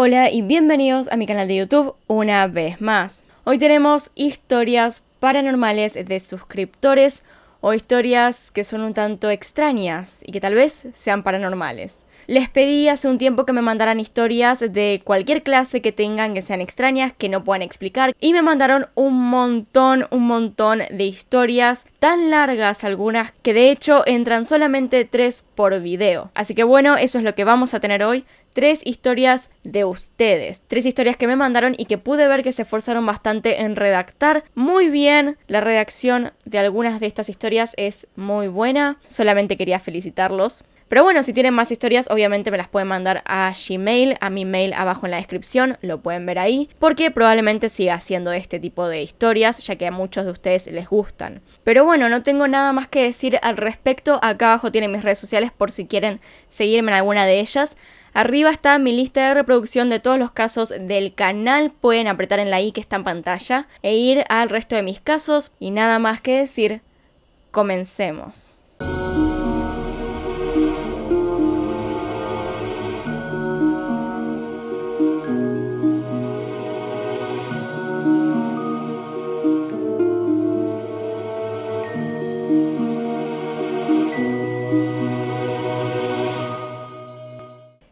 Hola y bienvenidos a mi canal de YouTube una vez más. Hoy tenemos historias paranormales de suscriptores o historias que son un tanto extrañas y que tal vez sean paranormales. Les pedí hace un tiempo que me mandaran historias de cualquier clase que tengan que sean extrañas, que no puedan explicar, y me mandaron un montón, un montón de historias, tan largas algunas que de hecho entran solamente tres por video. Así que bueno, eso es lo que vamos a tener hoy tres historias de ustedes. Tres historias que me mandaron y que pude ver que se esforzaron bastante en redactar muy bien. La redacción de algunas de estas historias es muy buena. Solamente quería felicitarlos. Pero bueno, si tienen más historias, obviamente me las pueden mandar a Gmail, a mi mail abajo en la descripción, lo pueden ver ahí, porque probablemente siga haciendo este tipo de historias, ya que a muchos de ustedes les gustan. Pero bueno, no tengo nada más que decir al respecto, acá abajo tienen mis redes sociales por si quieren seguirme en alguna de ellas. Arriba está mi lista de reproducción de todos los casos del canal. Pueden apretar en la i que está en pantalla e ir al resto de mis casos. Y nada más que decir, comencemos.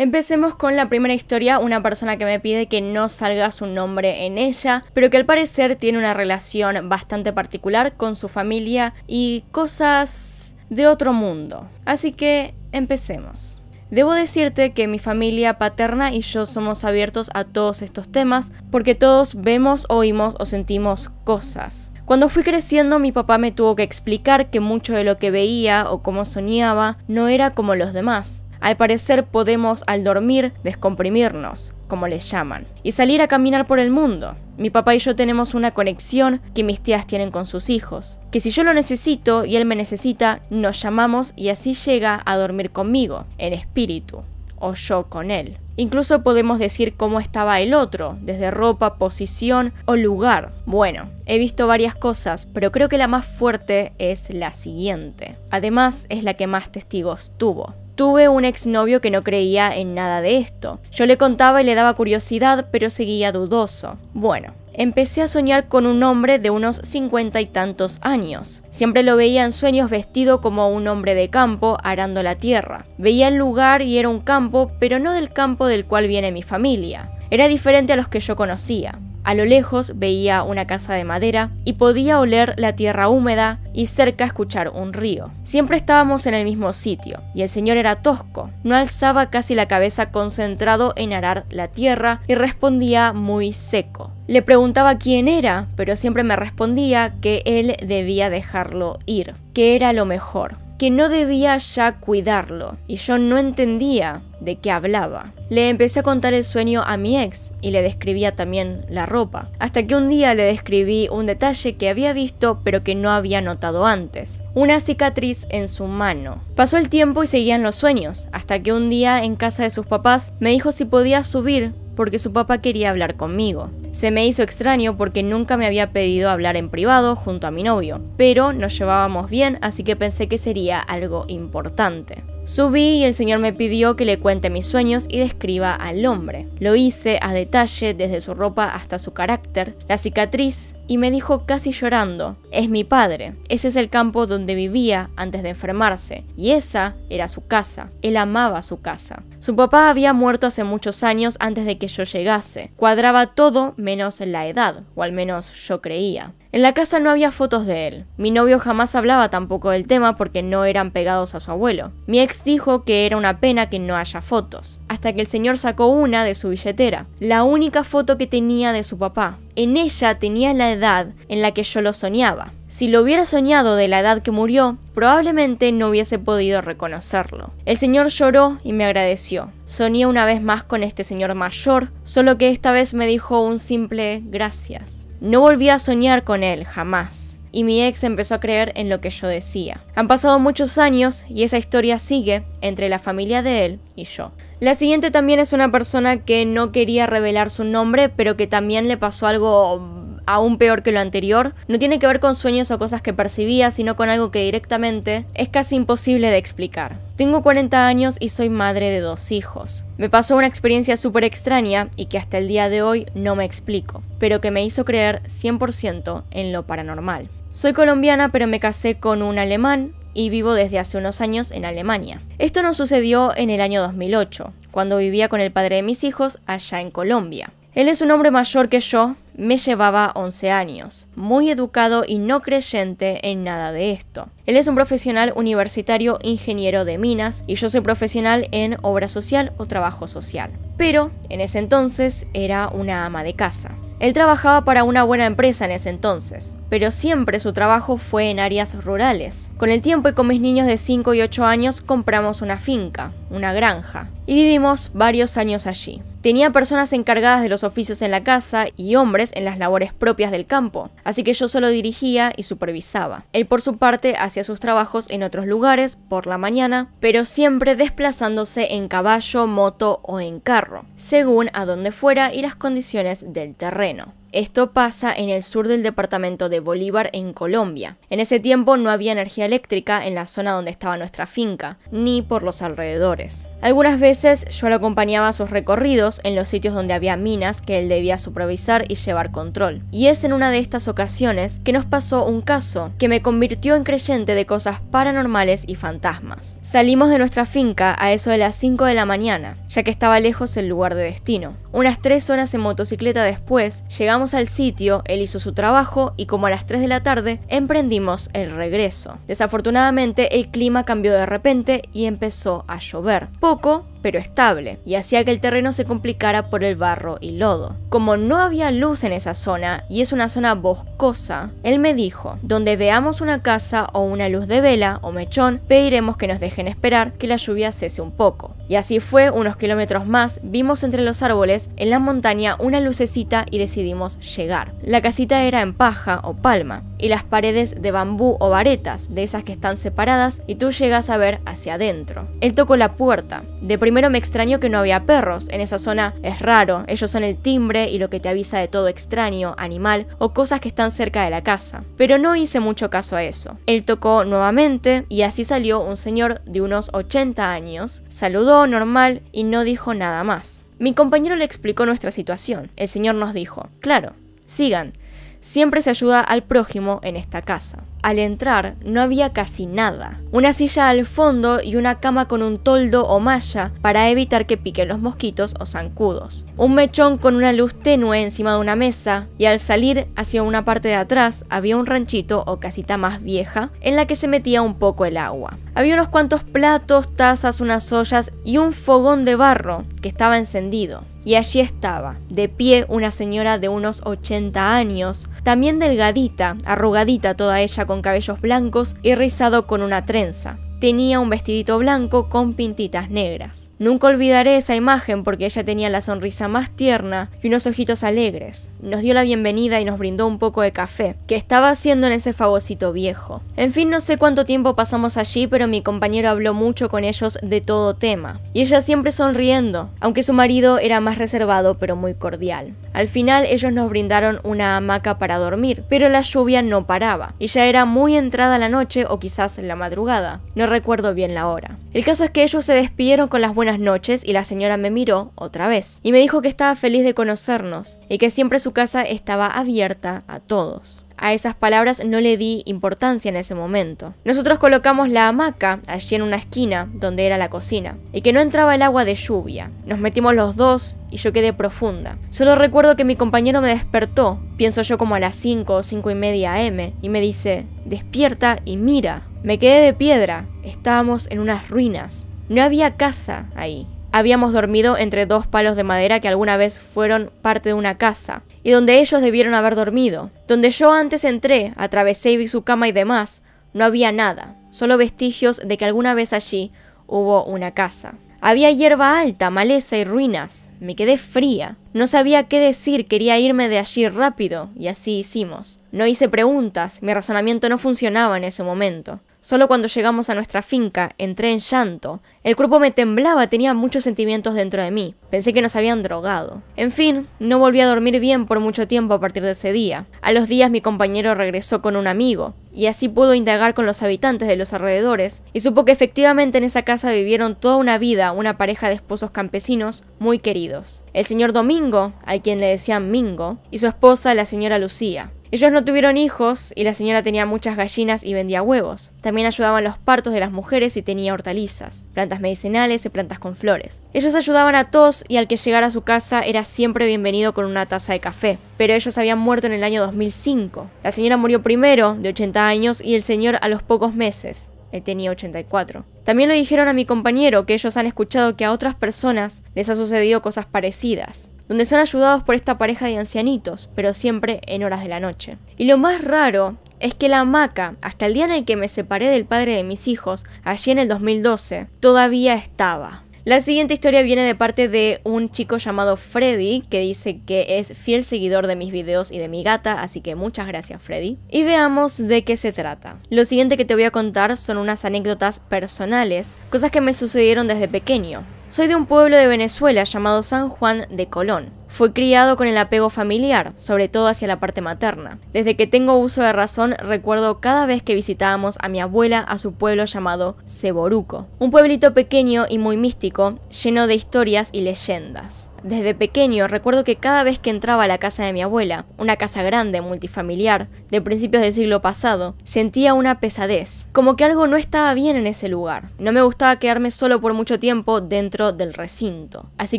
Empecemos con la primera historia, una persona que me pide que no salga su nombre en ella, pero que al parecer tiene una relación bastante particular con su familia y cosas de otro mundo. Así que empecemos. Debo decirte que mi familia paterna y yo somos abiertos a todos estos temas porque todos vemos, oímos o sentimos cosas. Cuando fui creciendo mi papá me tuvo que explicar que mucho de lo que veía o cómo soñaba no era como los demás. Al parecer podemos al dormir descomprimirnos, como les llaman, y salir a caminar por el mundo. Mi papá y yo tenemos una conexión que mis tías tienen con sus hijos, que si yo lo necesito y él me necesita, nos llamamos y así llega a dormir conmigo, en espíritu, o yo con él. Incluso podemos decir cómo estaba el otro, desde ropa, posición o lugar. Bueno, he visto varias cosas, pero creo que la más fuerte es la siguiente. Además, es la que más testigos tuvo. Tuve un exnovio que no creía en nada de esto. Yo le contaba y le daba curiosidad, pero seguía dudoso. Bueno, empecé a soñar con un hombre de unos cincuenta y tantos años. Siempre lo veía en sueños vestido como un hombre de campo arando la tierra. Veía el lugar y era un campo, pero no del campo del cual viene mi familia. Era diferente a los que yo conocía. A lo lejos veía una casa de madera y podía oler la tierra húmeda y cerca escuchar un río. Siempre estábamos en el mismo sitio y el señor era tosco, no alzaba casi la cabeza concentrado en arar la tierra y respondía muy seco. Le preguntaba quién era, pero siempre me respondía que él debía dejarlo ir, que era lo mejor que no debía ya cuidarlo, y yo no entendía de qué hablaba. Le empecé a contar el sueño a mi ex y le describía también la ropa, hasta que un día le describí un detalle que había visto pero que no había notado antes, una cicatriz en su mano. Pasó el tiempo y seguían los sueños, hasta que un día en casa de sus papás me dijo si podía subir porque su papá quería hablar conmigo. Se me hizo extraño porque nunca me había pedido hablar en privado junto a mi novio, pero nos llevábamos bien, así que pensé que sería algo importante. Subí y el Señor me pidió que le cuente mis sueños y describa al hombre. Lo hice a detalle, desde su ropa hasta su carácter, la cicatriz, y me dijo casi llorando, es mi padre, ese es el campo donde vivía antes de enfermarse, y esa era su casa, él amaba su casa. Su papá había muerto hace muchos años antes de que yo llegase, cuadraba todo menos la edad, o al menos yo creía. En la casa no había fotos de él. Mi novio jamás hablaba tampoco del tema porque no eran pegados a su abuelo. Mi ex dijo que era una pena que no haya fotos, hasta que el señor sacó una de su billetera, la única foto que tenía de su papá. En ella tenía la edad en la que yo lo soñaba. Si lo hubiera soñado de la edad que murió, probablemente no hubiese podido reconocerlo. El señor lloró y me agradeció. Soñé una vez más con este señor mayor, solo que esta vez me dijo un simple gracias. No volví a soñar con él, jamás. Y mi ex empezó a creer en lo que yo decía. Han pasado muchos años y esa historia sigue entre la familia de él y yo. La siguiente también es una persona que no quería revelar su nombre, pero que también le pasó algo aún peor que lo anterior, no tiene que ver con sueños o cosas que percibía, sino con algo que directamente es casi imposible de explicar. Tengo 40 años y soy madre de dos hijos. Me pasó una experiencia súper extraña y que hasta el día de hoy no me explico, pero que me hizo creer 100% en lo paranormal. Soy colombiana, pero me casé con un alemán y vivo desde hace unos años en Alemania. Esto no sucedió en el año 2008, cuando vivía con el padre de mis hijos allá en Colombia. Él es un hombre mayor que yo, me llevaba 11 años, muy educado y no creyente en nada de esto. Él es un profesional universitario ingeniero de minas y yo soy profesional en obra social o trabajo social. Pero en ese entonces era una ama de casa. Él trabajaba para una buena empresa en ese entonces, pero siempre su trabajo fue en áreas rurales. Con el tiempo y con mis niños de 5 y 8 años compramos una finca, una granja, y vivimos varios años allí. Tenía personas encargadas de los oficios en la casa y hombres en las labores propias del campo, así que yo solo dirigía y supervisaba. Él por su parte hacía sus trabajos en otros lugares por la mañana, pero siempre desplazándose en caballo, moto o en carro, según a donde fuera y las condiciones del terreno. Esto pasa en el sur del departamento de Bolívar, en Colombia. En ese tiempo no había energía eléctrica en la zona donde estaba nuestra finca, ni por los alrededores. Algunas veces yo lo acompañaba a sus recorridos en los sitios donde había minas que él debía supervisar y llevar control. Y es en una de estas ocasiones que nos pasó un caso que me convirtió en creyente de cosas paranormales y fantasmas. Salimos de nuestra finca a eso de las 5 de la mañana, ya que estaba lejos el lugar de destino. Unas tres horas en motocicleta después, llegamos al sitio, él hizo su trabajo y como a las 3 de la tarde emprendimos el regreso. Desafortunadamente el clima cambió de repente y empezó a llover. Poco, pero estable, y hacía que el terreno se complicara por el barro y lodo. Como no había luz en esa zona, y es una zona boscosa, él me dijo, donde veamos una casa o una luz de vela o mechón, pediremos que nos dejen esperar que la lluvia cese un poco. Y así fue, unos kilómetros más, vimos entre los árboles, en la montaña, una lucecita y decidimos llegar. La casita era en paja o palma, y las paredes de bambú o varetas, de esas que están separadas, y tú llegas a ver hacia adentro. Él tocó la puerta. De Primero me extrañó que no había perros, en esa zona es raro, ellos son el timbre y lo que te avisa de todo extraño, animal o cosas que están cerca de la casa. Pero no hice mucho caso a eso. Él tocó nuevamente y así salió un señor de unos 80 años, saludó normal y no dijo nada más. Mi compañero le explicó nuestra situación. El señor nos dijo, claro, sigan, siempre se ayuda al prójimo en esta casa. Al entrar no había casi nada. Una silla al fondo y una cama con un toldo o malla para evitar que piquen los mosquitos o zancudos. Un mechón con una luz tenue encima de una mesa y al salir hacia una parte de atrás había un ranchito o casita más vieja en la que se metía un poco el agua. Había unos cuantos platos, tazas, unas ollas y un fogón de barro que estaba encendido. Y allí estaba, de pie, una señora de unos 80 años, también delgadita, arrugadita toda ella con cabellos blancos y rizado con una trenza tenía un vestidito blanco con pintitas negras. Nunca olvidaré esa imagen porque ella tenía la sonrisa más tierna y unos ojitos alegres. Nos dio la bienvenida y nos brindó un poco de café, que estaba haciendo en ese fagocito viejo. En fin, no sé cuánto tiempo pasamos allí, pero mi compañero habló mucho con ellos de todo tema. Y ella siempre sonriendo, aunque su marido era más reservado pero muy cordial. Al final ellos nos brindaron una hamaca para dormir, pero la lluvia no paraba y ya era muy entrada la noche o quizás la madrugada recuerdo bien la hora. El caso es que ellos se despidieron con las buenas noches y la señora me miró otra vez y me dijo que estaba feliz de conocernos y que siempre su casa estaba abierta a todos a esas palabras no le di importancia en ese momento. Nosotros colocamos la hamaca allí en una esquina donde era la cocina y que no entraba el agua de lluvia. Nos metimos los dos y yo quedé profunda. Solo recuerdo que mi compañero me despertó, pienso yo como a las 5 o 5 y media am, y me dice, despierta y mira. Me quedé de piedra, estábamos en unas ruinas. No había casa ahí, habíamos dormido entre dos palos de madera que alguna vez fueron parte de una casa, y donde ellos debieron haber dormido. Donde yo antes entré, atravesé y vi su cama y demás, no había nada, solo vestigios de que alguna vez allí hubo una casa. Había hierba alta, maleza y ruinas. Me quedé fría. No sabía qué decir, quería irme de allí rápido, y así hicimos. No hice preguntas, mi razonamiento no funcionaba en ese momento. Solo cuando llegamos a nuestra finca entré en llanto. El cuerpo me temblaba, tenía muchos sentimientos dentro de mí. Pensé que nos habían drogado. En fin, no volví a dormir bien por mucho tiempo a partir de ese día. A los días mi compañero regresó con un amigo y así pudo indagar con los habitantes de los alrededores, y supo que efectivamente en esa casa vivieron toda una vida una pareja de esposos campesinos muy queridos. El señor Domingo, a quien le decían Mingo, y su esposa la señora Lucía. Ellos no tuvieron hijos y la señora tenía muchas gallinas y vendía huevos. También ayudaban los partos de las mujeres y tenía hortalizas, plantas medicinales y plantas con flores. Ellos ayudaban a todos y al que llegara a su casa era siempre bienvenido con una taza de café, pero ellos habían muerto en el año 2005. La señora murió primero, de 80 años, y el señor a los pocos meses. Él tenía 84. También lo dijeron a mi compañero que ellos han escuchado que a otras personas les ha sucedido cosas parecidas donde son ayudados por esta pareja de ancianitos, pero siempre en horas de la noche. Y lo más raro es que la hamaca, hasta el día en el que me separé del padre de mis hijos, allí en el 2012, todavía estaba. La siguiente historia viene de parte de un chico llamado Freddy, que dice que es fiel seguidor de mis videos y de mi gata, así que muchas gracias Freddy. Y veamos de qué se trata. Lo siguiente que te voy a contar son unas anécdotas personales, cosas que me sucedieron desde pequeño. Soy de un pueblo de Venezuela llamado San Juan de Colón. Fui criado con el apego familiar, sobre todo hacia la parte materna. Desde que tengo uso de razón, recuerdo cada vez que visitábamos a mi abuela a su pueblo llamado Ceboruco, un pueblito pequeño y muy místico, lleno de historias y leyendas. Desde pequeño recuerdo que cada vez que entraba a la casa de mi abuela, una casa grande, multifamiliar, de principios del siglo pasado, sentía una pesadez, como que algo no estaba bien en ese lugar. No me gustaba quedarme solo por mucho tiempo dentro del recinto, así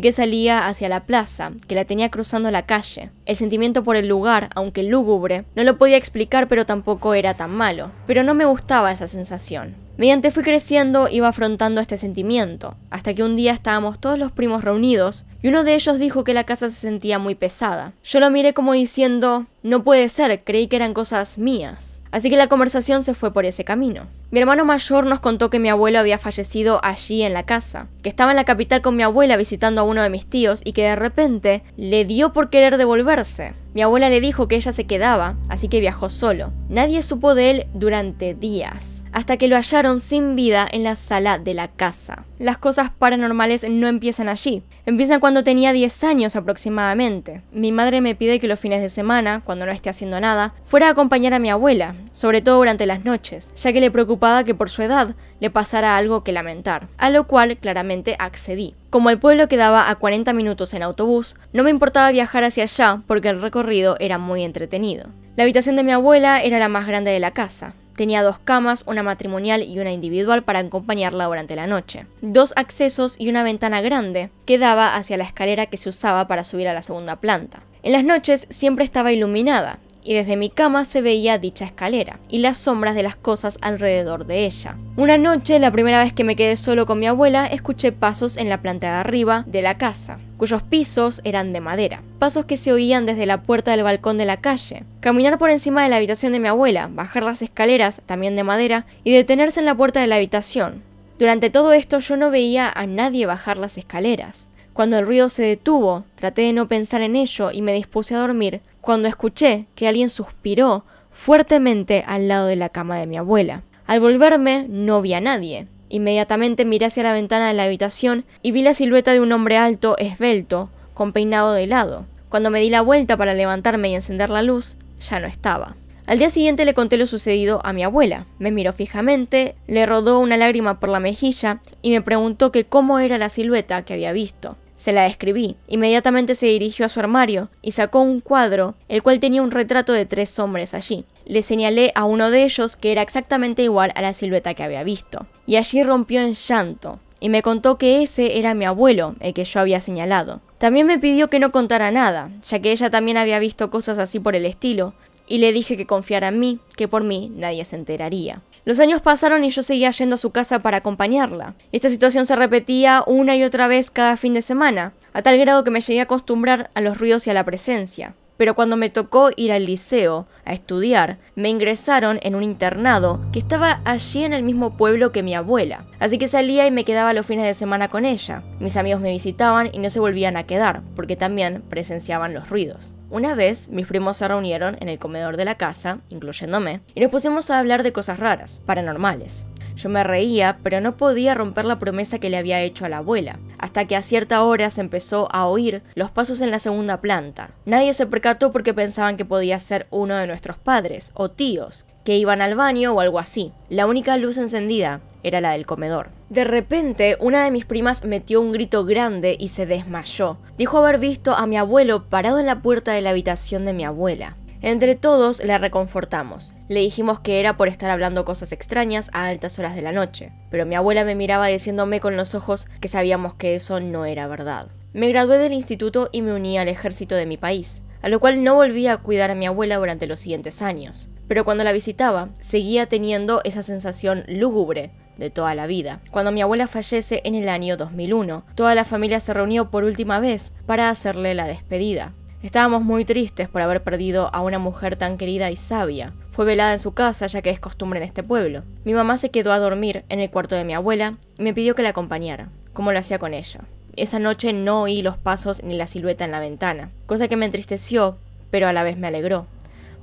que salía hacia la plaza, que la tenía cruzando la calle. El sentimiento por el lugar, aunque lúgubre, no lo podía explicar pero tampoco era tan malo, pero no me gustaba esa sensación. Mediante fui creciendo, iba afrontando este sentimiento, hasta que un día estábamos todos los primos reunidos y uno de ellos dijo que la casa se sentía muy pesada. Yo lo miré como diciendo, no puede ser, creí que eran cosas mías. Así que la conversación se fue por ese camino. Mi hermano mayor nos contó que mi abuelo había fallecido allí en la casa, que estaba en la capital con mi abuela visitando a uno de mis tíos y que de repente le dio por querer devolverse. Mi abuela le dijo que ella se quedaba, así que viajó solo. Nadie supo de él durante días hasta que lo hallaron sin vida en la sala de la casa. Las cosas paranormales no empiezan allí, empiezan cuando tenía 10 años aproximadamente. Mi madre me pide que los fines de semana, cuando no esté haciendo nada, fuera a acompañar a mi abuela, sobre todo durante las noches, ya que le preocupaba que por su edad le pasara algo que lamentar, a lo cual claramente accedí. Como el pueblo quedaba a 40 minutos en autobús, no me importaba viajar hacia allá porque el recorrido era muy entretenido. La habitación de mi abuela era la más grande de la casa, Tenía dos camas, una matrimonial y una individual para acompañarla durante la noche. Dos accesos y una ventana grande que daba hacia la escalera que se usaba para subir a la segunda planta. En las noches siempre estaba iluminada y desde mi cama se veía dicha escalera y las sombras de las cosas alrededor de ella. Una noche, la primera vez que me quedé solo con mi abuela, escuché pasos en la planta de arriba de la casa, cuyos pisos eran de madera, pasos que se oían desde la puerta del balcón de la calle, caminar por encima de la habitación de mi abuela, bajar las escaleras, también de madera, y detenerse en la puerta de la habitación. Durante todo esto yo no veía a nadie bajar las escaleras. Cuando el ruido se detuvo, traté de no pensar en ello y me dispuse a dormir cuando escuché que alguien suspiró fuertemente al lado de la cama de mi abuela. Al volverme no vi a nadie. Inmediatamente miré hacia la ventana de la habitación y vi la silueta de un hombre alto, esbelto, con peinado de lado. Cuando me di la vuelta para levantarme y encender la luz, ya no estaba. Al día siguiente le conté lo sucedido a mi abuela. Me miró fijamente, le rodó una lágrima por la mejilla y me preguntó que cómo era la silueta que había visto. Se la describí. Inmediatamente se dirigió a su armario y sacó un cuadro, el cual tenía un retrato de tres hombres allí. Le señalé a uno de ellos que era exactamente igual a la silueta que había visto, y allí rompió en llanto, y me contó que ese era mi abuelo, el que yo había señalado. También me pidió que no contara nada, ya que ella también había visto cosas así por el estilo, y le dije que confiara en mí, que por mí nadie se enteraría. Los años pasaron y yo seguía yendo a su casa para acompañarla. Esta situación se repetía una y otra vez cada fin de semana, a tal grado que me llegué a acostumbrar a los ruidos y a la presencia. Pero cuando me tocó ir al liceo a estudiar, me ingresaron en un internado que estaba allí en el mismo pueblo que mi abuela. Así que salía y me quedaba los fines de semana con ella. Mis amigos me visitaban y no se volvían a quedar, porque también presenciaban los ruidos. Una vez, mis primos se reunieron en el comedor de la casa, incluyéndome, y nos pusimos a hablar de cosas raras, paranormales. Yo me reía, pero no podía romper la promesa que le había hecho a la abuela, hasta que a cierta hora se empezó a oír los pasos en la segunda planta. Nadie se percató porque pensaban que podía ser uno de nuestros padres o tíos, que iban al baño o algo así. La única luz encendida era la del comedor. De repente, una de mis primas metió un grito grande y se desmayó. Dijo haber visto a mi abuelo parado en la puerta de la habitación de mi abuela. Entre todos la reconfortamos. Le dijimos que era por estar hablando cosas extrañas a altas horas de la noche, pero mi abuela me miraba diciéndome con los ojos que sabíamos que eso no era verdad. Me gradué del instituto y me uní al ejército de mi país, a lo cual no volví a cuidar a mi abuela durante los siguientes años pero cuando la visitaba seguía teniendo esa sensación lúgubre de toda la vida. Cuando mi abuela fallece en el año 2001, toda la familia se reunió por última vez para hacerle la despedida. Estábamos muy tristes por haber perdido a una mujer tan querida y sabia. Fue velada en su casa ya que es costumbre en este pueblo. Mi mamá se quedó a dormir en el cuarto de mi abuela y me pidió que la acompañara, como lo hacía con ella. Esa noche no oí los pasos ni la silueta en la ventana, cosa que me entristeció, pero a la vez me alegró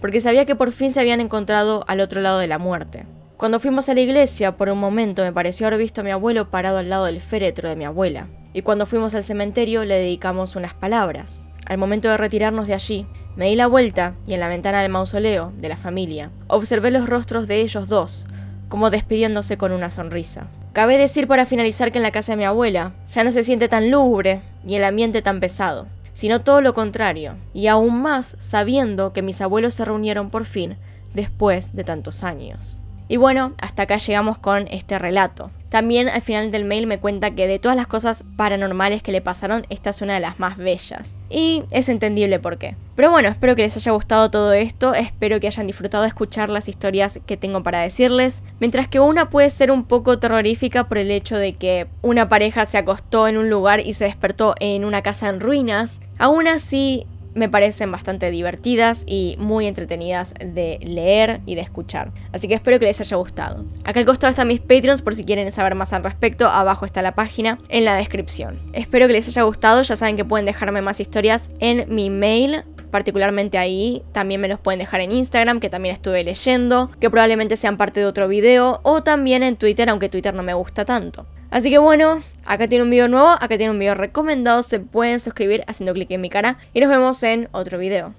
porque sabía que por fin se habían encontrado al otro lado de la muerte. Cuando fuimos a la iglesia, por un momento me pareció haber visto a mi abuelo parado al lado del féretro de mi abuela, y cuando fuimos al cementerio le dedicamos unas palabras. Al momento de retirarnos de allí, me di la vuelta y en la ventana del mausoleo de la familia observé los rostros de ellos dos, como despidiéndose con una sonrisa. Cabe decir para finalizar que en la casa de mi abuela ya no se siente tan lúgubre ni el ambiente tan pesado sino todo lo contrario, y aún más sabiendo que mis abuelos se reunieron por fin después de tantos años. Y bueno, hasta acá llegamos con este relato. También al final del mail me cuenta que de todas las cosas paranormales que le pasaron, esta es una de las más bellas. Y es entendible por qué. Pero bueno, espero que les haya gustado todo esto, espero que hayan disfrutado de escuchar las historias que tengo para decirles, mientras que una puede ser un poco terrorífica por el hecho de que una pareja se acostó en un lugar y se despertó en una casa en ruinas, aún así me parecen bastante divertidas y muy entretenidas de leer y de escuchar. Así que espero que les haya gustado. Acá al costado están mis Patreons por si quieren saber más al respecto, abajo está la página en la descripción. Espero que les haya gustado, ya saben que pueden dejarme más historias en mi mail particularmente ahí. También me los pueden dejar en Instagram, que también estuve leyendo, que probablemente sean parte de otro video, o también en Twitter, aunque Twitter no me gusta tanto. Así que bueno, acá tiene un video nuevo, acá tiene un video recomendado, se pueden suscribir haciendo clic en mi cara y nos vemos en otro video.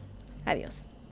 Adiós.